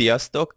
Sziasztok!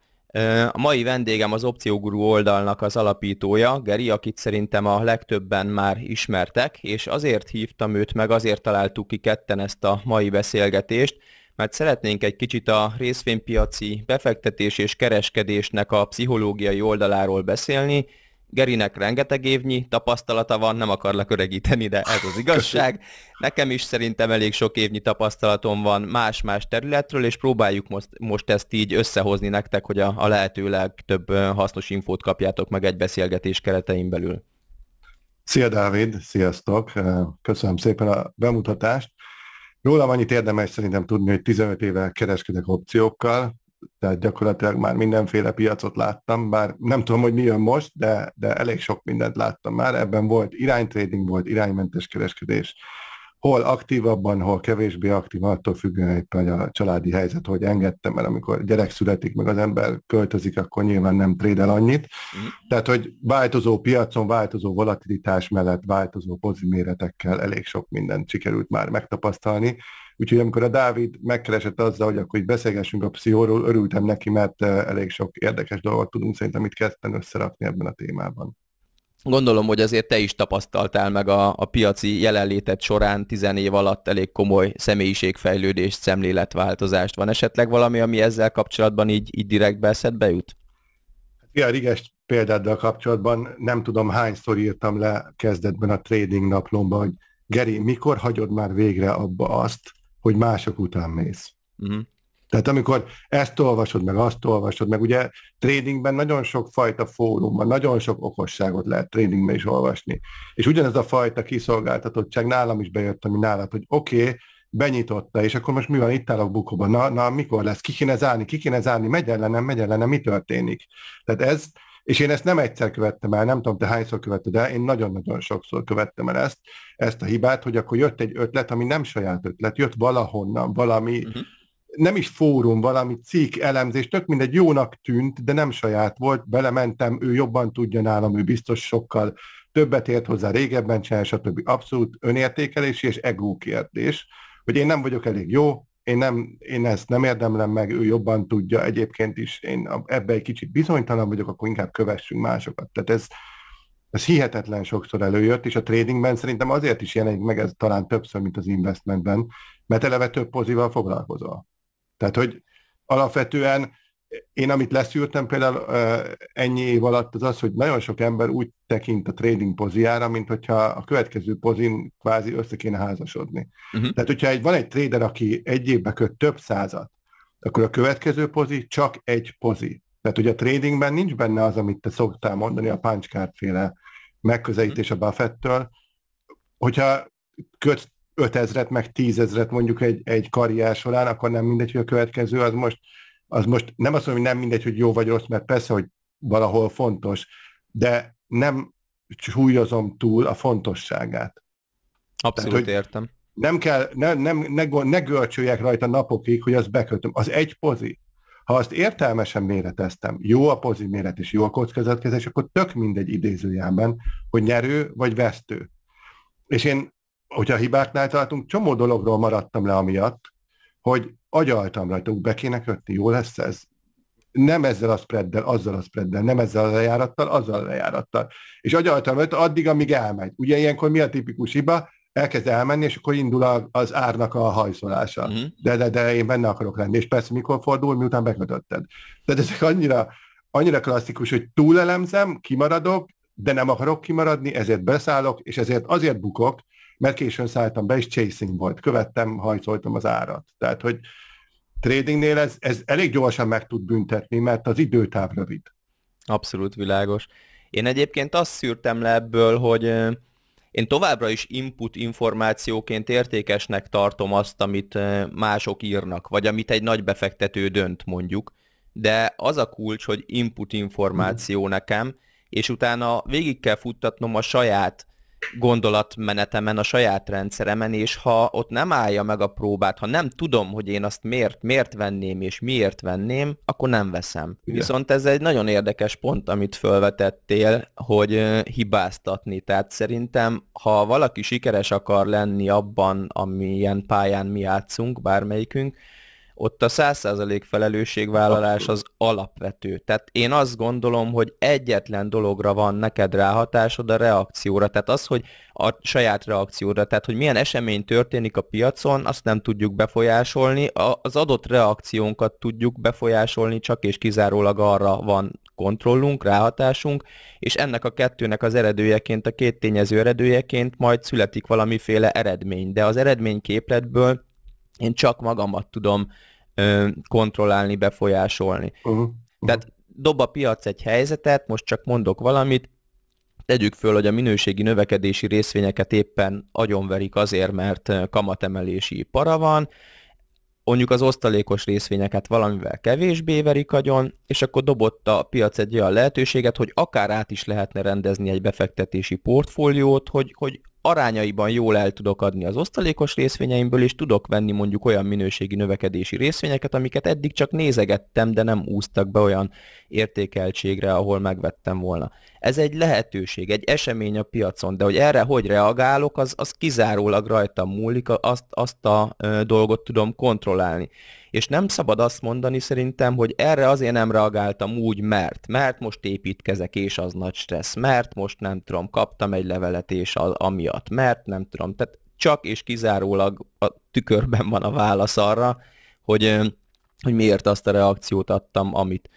A mai vendégem az Opcióguru oldalnak az alapítója, Geri, akit szerintem a legtöbben már ismertek, és azért hívtam őt meg, azért találtuk ki ketten ezt a mai beszélgetést, mert szeretnénk egy kicsit a részvénypiaci befektetés és kereskedésnek a pszichológiai oldaláról beszélni, Gerinek rengeteg évnyi tapasztalata van, nem akarlak öregíteni, de ez az igazság. Nekem is szerintem elég sok évnyi tapasztalatom van más-más területről, és próbáljuk most, most ezt így összehozni nektek, hogy a, a lehető legtöbb hasznos infót kapjátok meg egy beszélgetés keretein belül. Szia Dávid, sziasztok! Köszönöm szépen a bemutatást. Rólam annyit érdemes szerintem tudni, hogy 15 éve kereskedek opciókkal, tehát gyakorlatilag már mindenféle piacot láttam, bár nem tudom, hogy mi jön most, de, de elég sok mindent láttam már. Ebben volt iránytrading, volt iránymentes kereskedés, hol aktívabban, hol kevésbé aktív, attól függően éppen a családi helyzet, hogy engedtem, mert amikor gyerek születik, meg az ember költözik, akkor nyilván nem trédel annyit. Mm. Tehát, hogy változó piacon, változó volatilitás mellett, változó poziméretekkel elég sok mindent sikerült már megtapasztalni, Úgyhogy amikor a Dávid megkeresett azzal, hogy akkor beszélgessünk a pszichóról, örültem neki, mert eh, elég sok érdekes dolgot tudunk szerintem itt kezdten összerakni ebben a témában. Gondolom, hogy azért te is tapasztaltál meg a, a piaci jelenlétet során tizen év alatt elég komoly személyiségfejlődést, szemléletváltozást. Van esetleg valami, ami ezzel kapcsolatban így, így direktbe eszedbe jut? Ja, hát Riges példáddal kapcsolatban nem tudom hányszor írtam le kezdetben a trading naplomba, hogy Geri, mikor hagyod már végre abba azt, hogy mások után mész. Uh-huh. Tehát amikor ezt olvasod, meg azt olvasod, meg ugye tradingben nagyon sok fajta fórumban, nagyon sok okosságot lehet tradingben is olvasni. És ugyanez a fajta kiszolgáltatottság nálam is bejött, ami nálad, hogy oké, okay, benyitotta, és akkor most mi van, itt állok bukóban, na, na mikor lesz, ki kéne zárni, ki kéne zárni, megy ellenem, megy ellenem, mi történik. Tehát ez, és én ezt nem egyszer követtem el, nem tudom, te hányszor követted el, én nagyon-nagyon sokszor követtem el ezt, ezt a hibát, hogy akkor jött egy ötlet, ami nem saját ötlet, jött valahonnan, valami, uh-huh. nem is fórum, valami cikk, elemzés, tök mindegy, jónak tűnt, de nem saját volt, belementem, ő jobban tudja nálam, ő biztos sokkal többet ért hozzá, régebben csinálja, stb. Abszolút önértékelési és egó kérdés, hogy én nem vagyok elég jó, én, nem, én ezt nem érdemlem meg, ő jobban tudja, egyébként is én ebbe egy kicsit bizonytalan vagyok, akkor inkább kövessünk másokat. Tehát ez, ez hihetetlen sokszor előjött, és a tradingben szerintem azért is jelenik meg ez talán többször, mint az investmentben, mert eleve több pozival foglalkozol. Tehát, hogy alapvetően én amit leszűrtem például ennyi év alatt, az az, hogy nagyon sok ember úgy tekint a trading poziára, mint hogyha a következő pozin kvázi össze kéne házasodni. Uh-huh. Tehát, hogyha egy, van egy trader, aki egy évbe köt több százat, akkor a következő pozi csak egy pozi. Tehát hogy a tradingben nincs benne az, amit te szoktál mondani, a punchcard-féle megközelítés a Buffettől. Hogyha kötsz 5000 meg 10 mondjuk egy, egy karrier során, akkor nem mindegy, hogy a következő az most az most nem azt mondom, hogy nem mindegy, hogy jó vagy rossz, mert persze, hogy valahol fontos, de nem súlyozom túl a fontosságát. Abszolút Tehát, értem. Nem kell, ne, nem, ne, ne görcsöljek rajta napokig, hogy azt bekötöm. Az egy pozi. Ha azt értelmesen méreteztem, jó a pozi méret és jó a kockázatkezés, akkor tök mindegy idézőjelben, hogy nyerő vagy vesztő. És én, hogyha hibáknál tartunk, csomó dologról maradtam le amiatt, hogy agyaltam rajta, be kéne kötni, jó lesz ez? Nem ezzel a spreaddel, azzal a spreaddel, nem ezzel a lejárattal, azzal a lejárattal. És agyaltam rajta addig, amíg elmegy. Ugye ilyenkor mi a tipikus hiba? elkezd elmenni, és akkor indul az árnak a hajszolása. Mm-hmm. De, de, de én benne akarok lenni. És persze mikor fordul, miután bekötötted. Tehát ezek annyira, annyira klasszikus, hogy túlelemzem, kimaradok, de nem akarok kimaradni, ezért beszállok, és ezért azért bukok, mert későn szálltam be, és chasing volt. Követtem, hajtoltam az árat. Tehát, hogy tradingnél ez, ez elég gyorsan meg tud büntetni, mert az időtáv rövid. Abszolút világos. Én egyébként azt szűrtem le ebből, hogy én továbbra is input információként értékesnek tartom azt, amit mások írnak, vagy amit egy nagy befektető dönt mondjuk, de az a kulcs, hogy input információ mhm. nekem, és utána végig kell futtatnom a saját gondolatmenetemen, a saját rendszeremen, és ha ott nem állja meg a próbát, ha nem tudom, hogy én azt miért, miért venném és miért venném, akkor nem veszem. Igen. Viszont ez egy nagyon érdekes pont, amit felvetettél, hogy hibáztatni. Tehát szerintem, ha valaki sikeres akar lenni abban, amilyen pályán mi játszunk, bármelyikünk, ott a 100% felelősségvállalás az alapvető. Tehát én azt gondolom, hogy egyetlen dologra van neked ráhatásod a reakcióra, tehát az, hogy a saját reakcióra, tehát hogy milyen esemény történik a piacon, azt nem tudjuk befolyásolni, az adott reakciónkat tudjuk befolyásolni, csak és kizárólag arra van kontrollunk, ráhatásunk, és ennek a kettőnek az eredőjeként, a két tényező eredőjeként majd születik valamiféle eredmény, de az eredményképletből én csak magamat tudom kontrollálni, befolyásolni. Uh-huh. uh-huh. Tehát dob a piac egy helyzetet, most csak mondok valamit, tegyük föl, hogy a minőségi növekedési részvényeket éppen agyonverik azért, mert kamatemelési para van, mondjuk az osztalékos részvényeket valamivel kevésbé verik agyon, és akkor dobott a piac egy olyan lehetőséget, hogy akár át is lehetne rendezni egy befektetési portfóliót, hogy, hogy arányaiban jól el tudok adni az osztalékos részvényeimből, és tudok venni mondjuk olyan minőségi növekedési részvényeket, amiket eddig csak nézegettem, de nem úsztak be olyan értékeltségre, ahol megvettem volna ez egy lehetőség, egy esemény a piacon, de hogy erre hogy reagálok, az, az kizárólag rajtam múlik, azt, azt a dolgot tudom kontrollálni. És nem szabad azt mondani szerintem, hogy erre azért nem reagáltam úgy, mert, mert most építkezek, és az nagy stressz, mert most nem tudom, kaptam egy levelet, és az, amiatt, mert nem tudom. Tehát csak és kizárólag a tükörben van a válasz arra, hogy, hogy miért azt a reakciót adtam, amit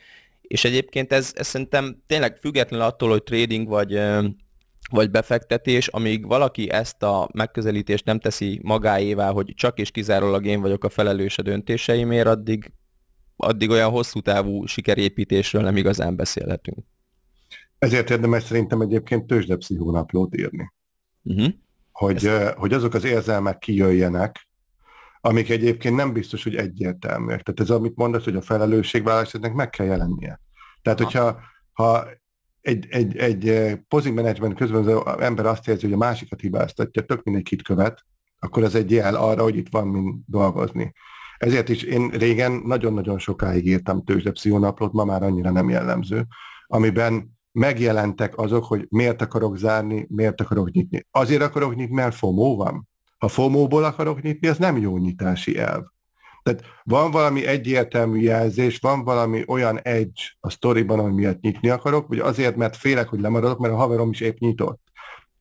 és egyébként ez, ez szerintem tényleg független attól, hogy trading vagy, vagy befektetés, amíg valaki ezt a megközelítést nem teszi magáévá, hogy csak és kizárólag én vagyok a felelős a döntéseimért, addig, addig olyan hosszú távú sikerépítésről nem igazán beszélhetünk. Ezért érdemes szerintem egyébként tőzsdepszichónaplót írni. Uh-huh. Hogy, ezt... hogy azok az érzelmek kijöjjenek, amik egyébként nem biztos, hogy egyértelműek. Tehát ez, amit mondasz, hogy a felelősségvállalás, meg kell jelennie. Tehát, hogyha ha egy, egy, egy eh, pozitív menedzsment közben az ember azt érzi, hogy a másikat hibáztatja, tök mindegy kit követ, akkor ez egy jel arra, hogy itt van mint dolgozni. Ezért is én régen nagyon-nagyon sokáig írtam tőzsdepszichónaplót, ma már annyira nem jellemző, amiben megjelentek azok, hogy miért akarok zárni, miért akarok nyitni. Azért akarok nyitni, mert FOMO van. Ha FOMO-ból akarok nyitni, ez nem jó nyitási elv. Tehát van valami egyértelmű jelzés, van valami olyan egy a sztoriban, ami miatt nyitni akarok, vagy azért, mert félek, hogy lemaradok, mert a haverom is épp nyitott.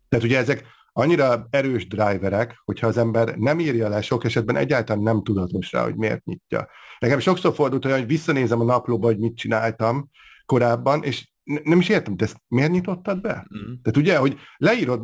Tehát ugye ezek annyira erős driverek, hogyha az ember nem írja le, sok esetben egyáltalán nem tudatos rá, hogy miért nyitja. Nekem sokszor fordult olyan, hogy visszanézem a naplóba, hogy mit csináltam korábban, és nem is értem, te ezt miért nyitottad be? Mm. Tehát ugye, hogy leírod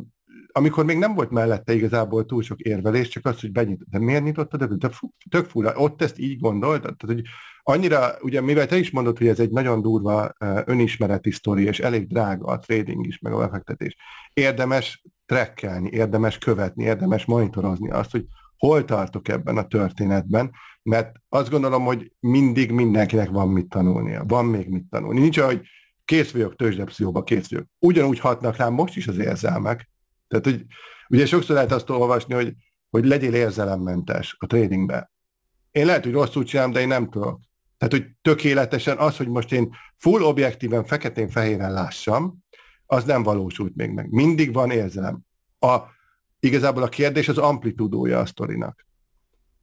amikor még nem volt mellette igazából túl sok érvelés, csak az, hogy benyit, de miért nyitottad, de, de tök fura, ott ezt így gondoltad, tehát, hogy annyira, ugye mivel te is mondod, hogy ez egy nagyon durva önismereti sztori, és elég drága a trading is, meg a befektetés, érdemes trekkelni, érdemes követni, érdemes monitorozni azt, hogy hol tartok ebben a történetben, mert azt gondolom, hogy mindig mindenkinek van mit tanulnia, van még mit tanulni. Nincs olyan, hogy kész vagyok tőzsdepszióba kész vagyok. Ugyanúgy hatnak rám most is az érzelmek, tehát, hogy ugye sokszor lehet azt olvasni, hogy, hogy legyél érzelemmentes a tradingben. Én lehet, hogy rosszul csinálom, de én nem tudok. Tehát, hogy tökéletesen az, hogy most én full objektíven, feketén-fehéren lássam, az nem valósult még meg. Mindig van érzelem. A, igazából a kérdés az amplitudója a sztorinak.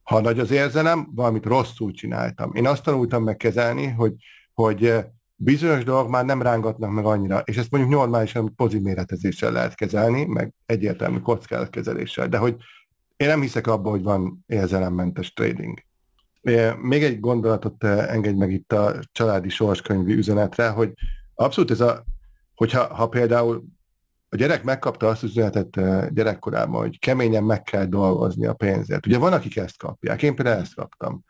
Ha nagy az érzelem, valamit rosszul csináltam. Én azt tanultam megkezelni, hogy, hogy bizonyos dolgok már nem rángatnak meg annyira, és ezt mondjuk normálisan méretezéssel lehet kezelni, meg egyértelmű kockázatkezeléssel, de hogy én nem hiszek abban, hogy van érzelemmentes trading. Még egy gondolatot engedj meg itt a családi sorskönyvi üzenetre, hogy abszolút ez a, hogyha ha például a gyerek megkapta azt az üzenetet gyerekkorában, hogy keményen meg kell dolgozni a pénzért. Ugye van, akik ezt kapják, én például ezt kaptam.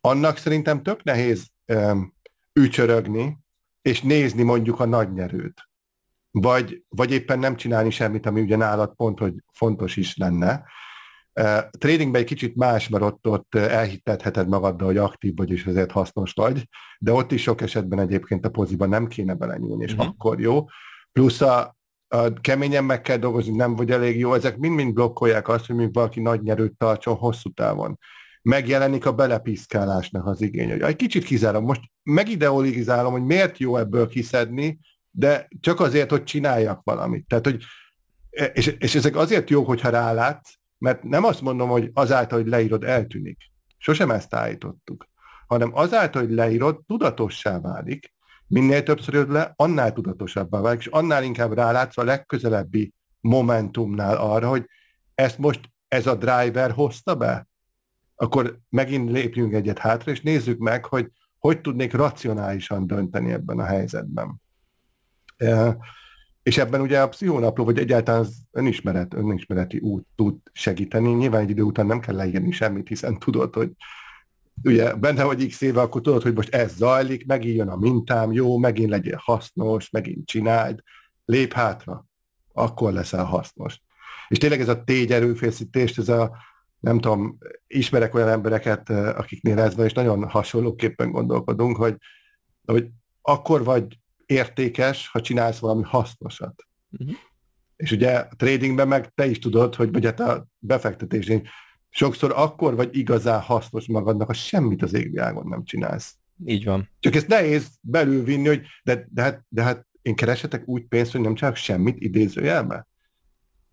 Annak szerintem tök nehéz ücsörögni, és nézni mondjuk a nagy nyerőt. Vagy, vagy éppen nem csinálni semmit, ami ugye nálad pont, hogy fontos is lenne. A tradingben egy kicsit más, mert ott, ott elhittetheted magaddal, hogy aktív vagy, és ezért hasznos vagy, de ott is sok esetben egyébként a poziban nem kéne belenyúlni, és mm-hmm. akkor jó. Plusz a, a keményen meg kell dolgozni, nem vagy elég jó, ezek mind-mind blokkolják azt, hogy valaki nagy nyerőt tartson hosszú távon megjelenik a belepiszkálásnak az igény. Egy kicsit kizárom, most megideologizálom, hogy miért jó ebből kiszedni, de csak azért, hogy csináljak valamit. Tehát, hogy, és, és ezek azért jó, hogyha rálátsz, mert nem azt mondom, hogy azáltal, hogy leírod, eltűnik. Sosem ezt állítottuk. Hanem azáltal, hogy leírod, tudatossá válik, minél többször jött le, annál tudatosabbá válik, és annál inkább rálátsz a legközelebbi momentumnál arra, hogy ezt most ez a driver hozta be, akkor megint lépjünk egyet hátra, és nézzük meg, hogy hogy tudnék racionálisan dönteni ebben a helyzetben. E, és ebben ugye a pszichónapló, vagy egyáltalán az önismeret, önismereti út tud segíteni. Nyilván egy idő után nem kell leírni semmit, hiszen tudod, hogy ugye benne vagy x éve, akkor tudod, hogy most ez zajlik, megint jön a mintám, jó, megint legyél hasznos, megint csináld, lép hátra, akkor leszel hasznos. És tényleg ez a tégy erőfészítést, ez a nem tudom, ismerek olyan embereket, eh, akiknél ez van, és nagyon hasonlóképpen gondolkodunk, hogy, hogy akkor vagy értékes, ha csinálsz valami hasznosat. Uh-huh. És ugye a tradingben meg te is tudod, hogy vagy hát a befektetésén sokszor akkor vagy igazán hasznos magadnak, ha semmit az égvilágon nem csinálsz. Így van. Csak ezt nehéz belülvinni, hogy de, de, de, hát, de hát én keresetek úgy pénzt, hogy nem csak semmit idézőjelben.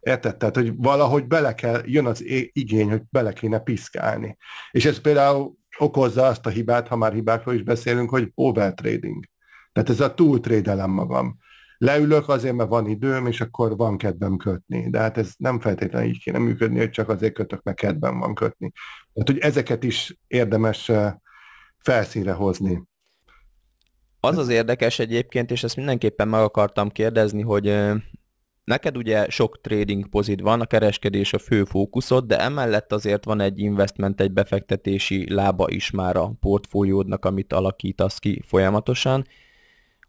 Érted? Tehát, hogy valahogy bele kell, jön az igény, hogy bele kéne piszkálni. És ez például okozza azt a hibát, ha már hibákról is beszélünk, hogy overtrading. Tehát ez a túltrédelem magam. Leülök azért, mert van időm, és akkor van kedvem kötni. De hát ez nem feltétlenül így kéne működni, hogy csak azért kötök, mert kedvem van kötni. Tehát, hogy ezeket is érdemes felszínre hozni. Az az érdekes egyébként, és ezt mindenképpen meg akartam kérdezni, hogy Neked ugye sok trading pozit van, a kereskedés a fő fókuszod, de emellett azért van egy investment, egy befektetési lába is már a portfóliódnak, amit alakítasz ki folyamatosan.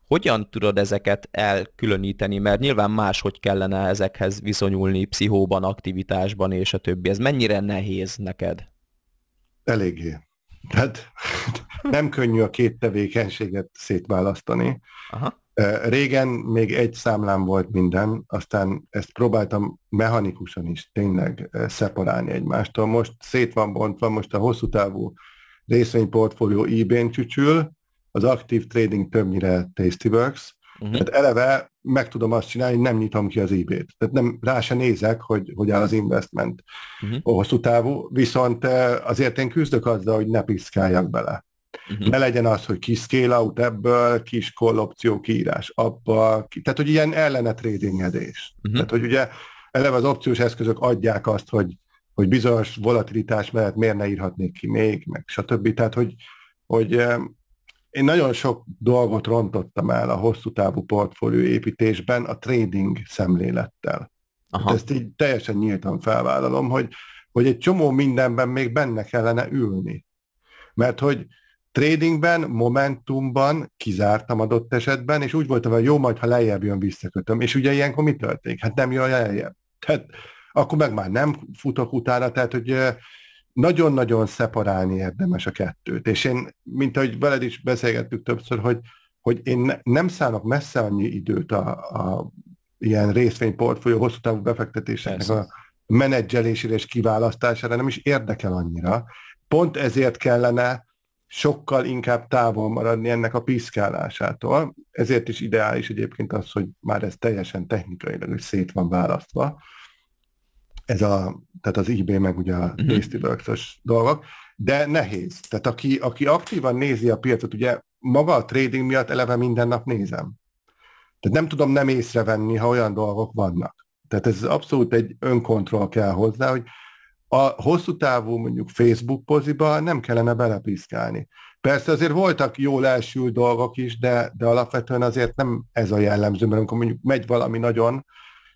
Hogyan tudod ezeket elkülöníteni, mert nyilván máshogy kellene ezekhez viszonyulni pszichóban, aktivitásban és a többi. Ez mennyire nehéz neked? Eléggé. Tehát nem könnyű a két tevékenységet szétválasztani. Aha. Régen még egy számlám volt minden, aztán ezt próbáltam mechanikusan is tényleg szeparálni egymástól. Most szét van bontva, most a hosszú távú részvényportfólió eBay-n csücsül, az aktív trading többnyire Tastyworks, uh-huh. Mhm. tehát eleve meg tudom azt csinálni, nem nyitom ki az eBay-t. Tehát nem, rá se nézek, hogy hogy áll az investment uh-huh. hosszú távú, viszont azért én küzdök azzal, hogy ne piszkáljak bele uh-huh. ne legyen az, hogy kis scale out ebből, kis call opció kiírás abba, ki, tehát hogy ilyen ellene tradingedés. Uh-huh. Tehát, hogy ugye eleve az opciós eszközök adják azt, hogy, hogy bizonyos volatilitás mellett miért ne írhatnék ki még, meg stb. Tehát, hogy, hogy eh, én nagyon sok dolgot rontottam el a hosszú távú portfólió építésben a trading szemlélettel. Aha. Hát ezt így teljesen nyíltan felvállalom, hogy, hogy egy csomó mindenben még benne kellene ülni. Mert hogy Tradingben, momentumban kizártam adott esetben, és úgy voltam, hogy jó, majd ha lejjebb jön, visszakötöm. És ugye ilyenkor mi történik? Hát nem jön lejjebb. Tehát akkor meg már nem futok utána, tehát hogy nagyon-nagyon szeparálni érdemes a kettőt. És én, mint ahogy veled is beszélgettük többször, hogy, hogy én nem szánok messze annyi időt a, a ilyen részvényportfólió hosszú távú befektetéseknek Persze. a menedzselésére és kiválasztására, nem is érdekel annyira. Pont ezért kellene sokkal inkább távol maradni ennek a piszkálásától. Ezért is ideális egyébként az, hogy már ez teljesen technikailag is szét van választva. Ez a, tehát az IB meg ugye a mhm. Tastyworks-os dolgok, de nehéz. Tehát aki, aki aktívan nézi a piacot, ugye maga a trading miatt eleve minden nap nézem. Tehát nem tudom nem észrevenni, ha olyan dolgok vannak. Tehát ez abszolút egy önkontroll kell hozzá, hogy a hosszú távú mondjuk Facebook poziba nem kellene belepiszkálni. Persze azért voltak jól elsül dolgok is, de, de alapvetően azért nem ez a jellemző, mert amikor mondjuk megy valami nagyon,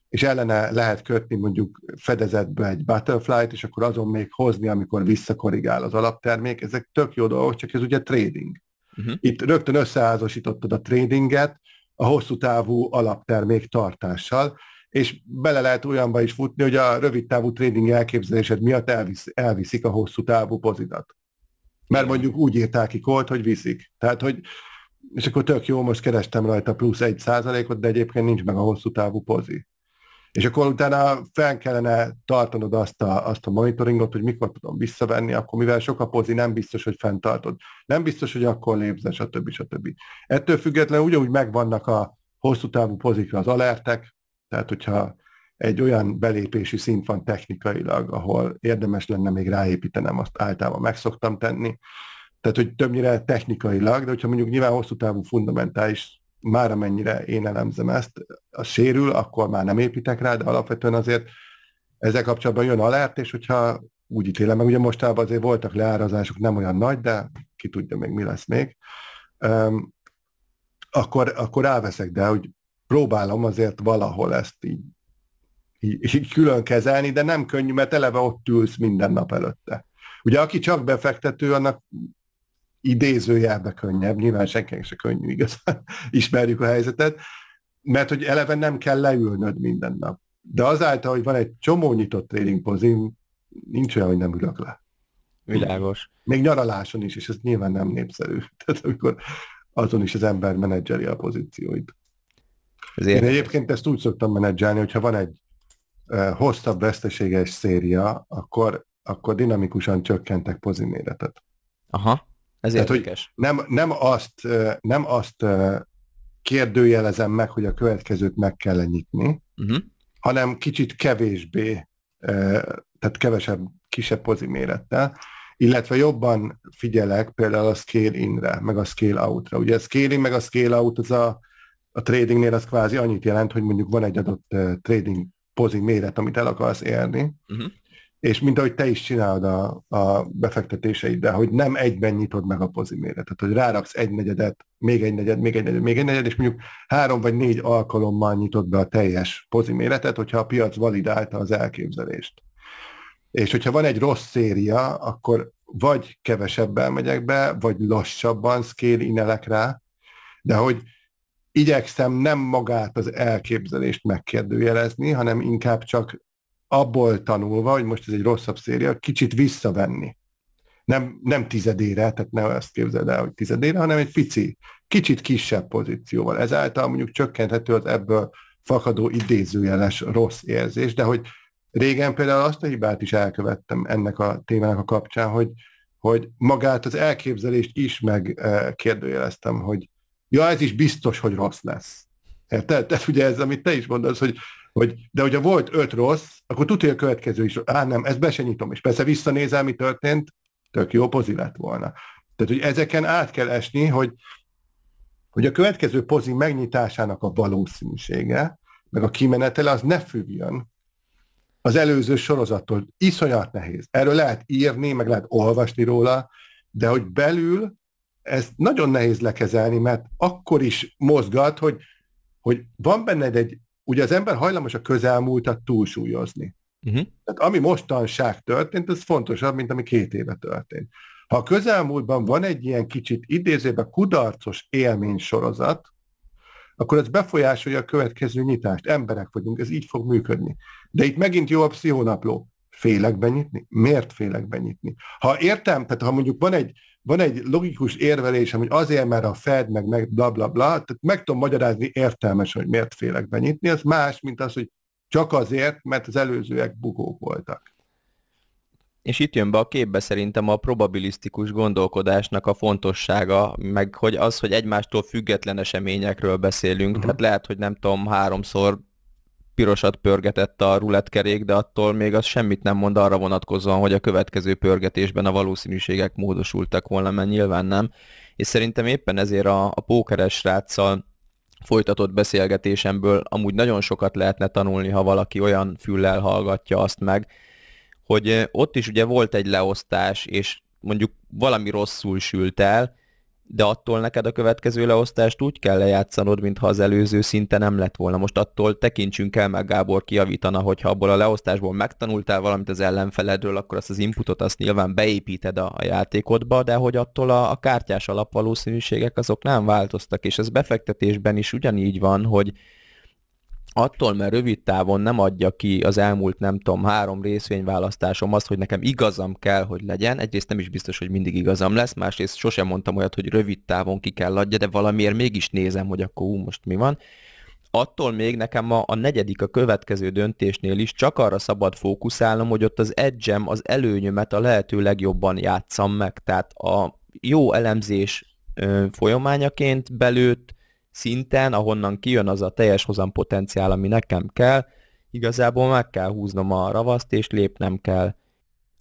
és ellene lehet kötni mondjuk fedezetbe egy butterfly-t, és akkor azon még hozni, amikor visszakorrigál az alaptermék, ezek tök jó dolgok, csak ez ugye trading. Uh-huh. Itt rögtön összeházasítottad a tradinget a hosszú távú alaptermék tartással, és bele lehet olyanba is futni, hogy a rövid távú trading elképzelésed miatt elvisz, elviszik a hosszú távú pozitat. Mert mondjuk úgy írták ki kolt, hogy viszik. Tehát, hogy és akkor tök jó, most kerestem rajta plusz egy százalékot, de egyébként nincs meg a hosszú távú pozi. És akkor utána fel kellene tartanod azt a, azt a monitoringot, hogy mikor tudom visszavenni, akkor mivel sok a pozi, nem biztos, hogy fenntartod. Nem biztos, hogy akkor lépzel, stb. stb. Ettől függetlenül ugyanúgy megvannak a hosszú távú pozikra az alertek, tehát, hogyha egy olyan belépési szint van technikailag, ahol érdemes lenne még ráépítenem, azt általában megszoktam tenni. Tehát, hogy többnyire technikailag, de hogyha mondjuk nyilván hosszú távú fundamentális, már amennyire én elemzem ezt, a sérül, akkor már nem építek rá, de alapvetően azért ezzel kapcsolatban jön alert, és hogyha úgy ítélem, meg ugye mostában azért voltak leárazások, nem olyan nagy, de ki tudja még mi lesz még, um, akkor, akkor elveszek, de hogy próbálom azért valahol ezt így, így, így külön kezelni, de nem könnyű, mert eleve ott ülsz minden nap előtte. Ugye aki csak befektető, annak idézőjelbe könnyebb, nyilván senkinek se könnyű, igazán ismerjük a helyzetet, mert hogy eleve nem kell leülnöd minden nap. De azáltal, hogy van egy csomó nyitott trading pozim, nincs olyan, hogy nem ülök le. Világos. Még nyaraláson is, és ez nyilván nem népszerű. Tehát amikor azon is az ember menedzseli a pozícióit. Ez Én egyébként ezt úgy szoktam menedzselni, hogyha van egy uh, hosszabb veszteséges széria, akkor, akkor dinamikusan csökkentek poziméretet. Aha, ez Tehát, érdekes. Hogy nem, nem azt, nem azt kérdőjelezem meg, hogy a következőt meg kell nyitni, uh-huh. hanem kicsit kevésbé, tehát kevesebb, kisebb pozimérettel, illetve jobban figyelek például a scale inre, meg a scale outra. Ugye a scale in, meg a scale out az a a tradingnél az kvázi annyit jelent, hogy mondjuk van egy adott eh, trading pozin méret, amit el akarsz érni, uh-huh. és mint ahogy te is csinálod a, a de hogy nem egyben nyitod meg a pozin méretet, hogy ráraksz egy negyedet, még egy negyed, még egy negyed, még egy negyed, és mondjuk három vagy négy alkalommal nyitod be a teljes pozin méretet, hogyha a piac validálta az elképzelést. És hogyha van egy rossz széria, akkor vagy kevesebben megyek be, vagy lassabban scale inelek rá, de hogy igyekszem nem magát az elképzelést megkérdőjelezni, hanem inkább csak abból tanulva, hogy most ez egy rosszabb széria, kicsit visszavenni. Nem, nem tizedére, tehát ne ezt képzeld el, hogy tizedére, hanem egy pici, kicsit kisebb pozícióval. Ezáltal mondjuk csökkenthető az ebből fakadó idézőjeles rossz érzés, de hogy régen például azt a hibát is elkövettem ennek a témának a kapcsán, hogy, hogy magát az elképzelést is megkérdőjeleztem, hogy ja, ez is biztos, hogy rossz lesz. Érted? Tehát ugye ez, amit te is mondasz, hogy, hogy de hogyha volt öt rossz, akkor tudja, a következő is, á nem, ezt be se nyitom, és persze visszanézel, mi történt, tök jó pozi lett volna. Tehát, hogy ezeken át kell esni, hogy, hogy a következő pozi megnyitásának a valószínűsége, meg a kimenetele, az ne függjön az előző sorozattól. Iszonyat nehéz. Erről lehet írni, meg lehet olvasni róla, de hogy belül ezt nagyon nehéz lekezelni, mert akkor is mozgat, hogy, hogy van benned egy, ugye az ember hajlamos a közelmúltat túlsúlyozni. Uh-huh. Tehát ami mostanság történt, ez fontosabb, mint ami két éve történt. Ha a közelmúltban van egy ilyen kicsit idézőben kudarcos élménysorozat, akkor ez befolyásolja a következő nyitást. Emberek vagyunk, ez így fog működni. De itt megint jó a pszichonapló. Félek benyitni? Miért félek benyitni? Ha értem, tehát ha mondjuk van egy, van egy logikus érvelésem, hogy azért, mert a Fed, meg, meg bla, bla, bla, tehát meg tudom magyarázni értelmes, hogy miért félek benyitni, az más, mint az, hogy csak azért, mert az előzőek bukók voltak. És itt jön be a képbe szerintem a probabilisztikus gondolkodásnak a fontossága, meg hogy az, hogy egymástól független eseményekről beszélünk, uh-huh. tehát lehet, hogy nem tudom, háromszor pirosat pörgetett a ruletkerék, de attól még az semmit nem mond arra vonatkozóan, hogy a következő pörgetésben a valószínűségek módosultak volna, mert nyilván nem. És szerintem éppen ezért a, a pókeres ráccal folytatott beszélgetésemből amúgy nagyon sokat lehetne tanulni, ha valaki olyan füllel hallgatja azt meg, hogy ott is ugye volt egy leosztás, és mondjuk valami rosszul sült el, de attól neked a következő leosztást úgy kell lejátszanod, mintha az előző szinte nem lett volna. Most attól tekintsünk el, meg Gábor kiavítana, hogyha abból a leosztásból megtanultál valamit az ellenfeledről, akkor azt az inputot azt nyilván beépíted a, a játékodba, de hogy attól a, a kártyás alapvalószínűségek azok nem változtak, és ez befektetésben is ugyanígy van, hogy attól, mert rövid távon nem adja ki az elmúlt, nem tudom, három részvényválasztásom azt, hogy nekem igazam kell, hogy legyen. Egyrészt nem is biztos, hogy mindig igazam lesz, másrészt sosem mondtam olyat, hogy rövid távon ki kell adja, de valamiért mégis nézem, hogy akkor ú, most mi van. Attól még nekem a, a negyedik, a következő döntésnél is csak arra szabad fókuszálnom, hogy ott az edgem, az előnyömet a lehető legjobban játszam meg. Tehát a jó elemzés ö, folyamányaként belőtt szinten, ahonnan kijön az a teljes hozam potenciál, ami nekem kell, igazából meg kell húznom a ravaszt, és lépnem kell.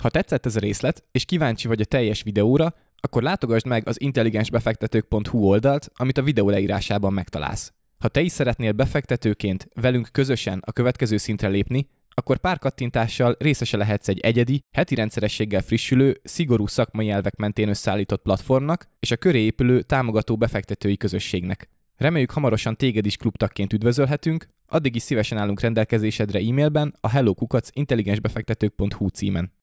Ha tetszett ez a részlet, és kíváncsi vagy a teljes videóra, akkor látogasd meg az intelligensbefektetők.hu oldalt, amit a videó leírásában megtalálsz. Ha te is szeretnél befektetőként velünk közösen a következő szintre lépni, akkor pár kattintással részese lehetsz egy egyedi, heti rendszerességgel frissülő, szigorú szakmai elvek mentén összeállított platformnak és a köré épülő támogató befektetői közösségnek. Reméljük hamarosan téged is klubtakként üdvözölhetünk, addig is szívesen állunk rendelkezésedre e-mailben a hellokukacintelligensbefektetők.hu címen.